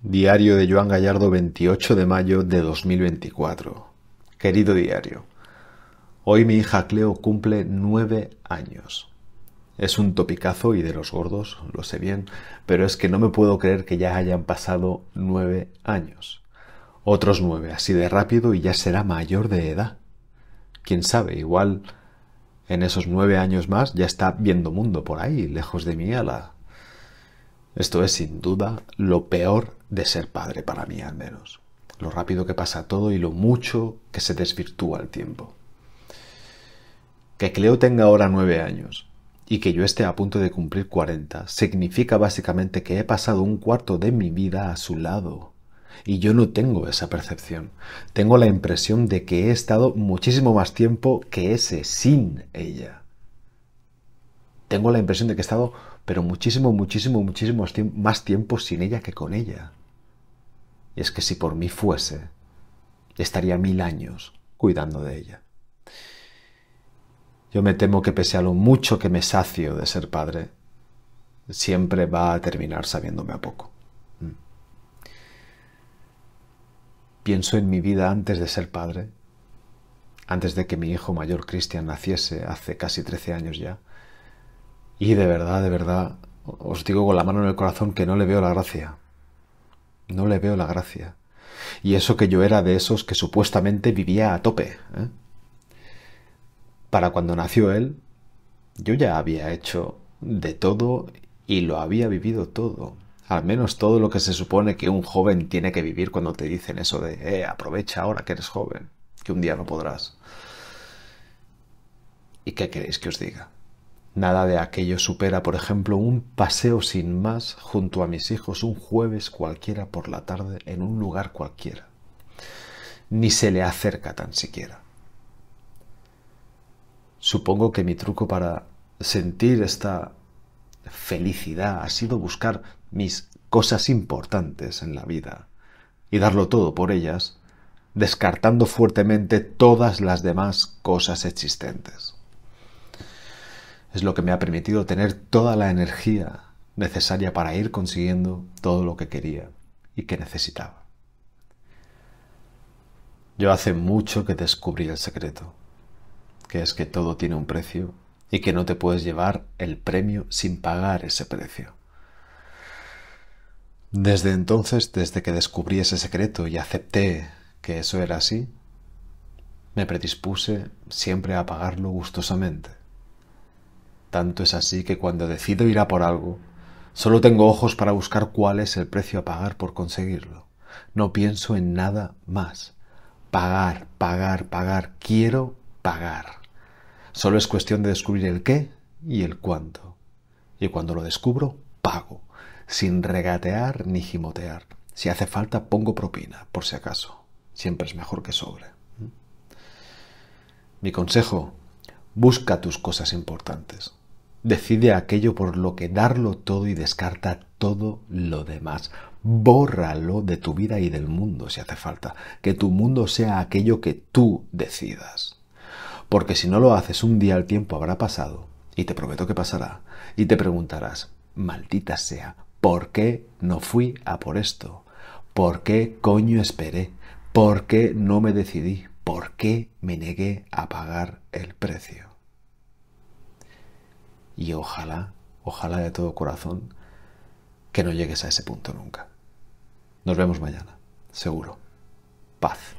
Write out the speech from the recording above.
Diario de Joan Gallardo 28 de mayo de 2024. Querido diario, hoy mi hija Cleo cumple nueve años. Es un topicazo y de los gordos, lo sé bien, pero es que no me puedo creer que ya hayan pasado nueve años. Otros nueve, así de rápido y ya será mayor de edad. Quién sabe, igual en esos nueve años más ya está viendo mundo por ahí, lejos de mi ala. Esto es sin duda lo peor de ser padre para mí al menos. Lo rápido que pasa todo y lo mucho que se desvirtúa el tiempo. Que Cleo tenga ahora nueve años y que yo esté a punto de cumplir cuarenta significa básicamente que he pasado un cuarto de mi vida a su lado. Y yo no tengo esa percepción. Tengo la impresión de que he estado muchísimo más tiempo que ese sin ella. Tengo la impresión de que he estado, pero muchísimo, muchísimo, muchísimo más tiempo sin ella que con ella es que si por mí fuese, estaría mil años cuidando de ella. Yo me temo que pese a lo mucho que me sacio de ser padre, siempre va a terminar sabiéndome a poco. Mm. Pienso en mi vida antes de ser padre, antes de que mi hijo mayor Cristian naciese hace casi 13 años ya, y de verdad, de verdad, os digo con la mano en el corazón que no le veo la gracia. No le veo la gracia. Y eso que yo era de esos que supuestamente vivía a tope. ¿eh? Para cuando nació él, yo ya había hecho de todo y lo había vivido todo. Al menos todo lo que se supone que un joven tiene que vivir cuando te dicen eso de, eh, aprovecha ahora que eres joven, que un día no podrás. ¿Y qué queréis que os diga? Nada de aquello supera, por ejemplo, un paseo sin más junto a mis hijos un jueves cualquiera por la tarde en un lugar cualquiera. Ni se le acerca tan siquiera. Supongo que mi truco para sentir esta felicidad ha sido buscar mis cosas importantes en la vida y darlo todo por ellas, descartando fuertemente todas las demás cosas existentes es lo que me ha permitido tener toda la energía necesaria para ir consiguiendo todo lo que quería y que necesitaba. Yo hace mucho que descubrí el secreto, que es que todo tiene un precio y que no te puedes llevar el premio sin pagar ese precio. Desde entonces, desde que descubrí ese secreto y acepté que eso era así, me predispuse siempre a pagarlo gustosamente tanto es así que cuando decido ir a por algo, solo tengo ojos para buscar cuál es el precio a pagar por conseguirlo. No pienso en nada más. Pagar, pagar, pagar. Quiero pagar. Solo es cuestión de descubrir el qué y el cuánto. Y cuando lo descubro, pago, sin regatear ni gimotear. Si hace falta, pongo propina, por si acaso. Siempre es mejor que sobre. ¿Mm? Mi consejo, busca tus cosas importantes. Decide aquello por lo que darlo todo y descarta todo lo demás. Bórralo de tu vida y del mundo si hace falta. Que tu mundo sea aquello que tú decidas. Porque si no lo haces un día el tiempo habrá pasado, y te prometo que pasará, y te preguntarás, maldita sea, ¿por qué no fui a por esto? ¿Por qué coño esperé? ¿Por qué no me decidí? ¿Por qué me negué a pagar el precio? Y ojalá, ojalá de todo corazón, que no llegues a ese punto nunca. Nos vemos mañana, seguro. Paz.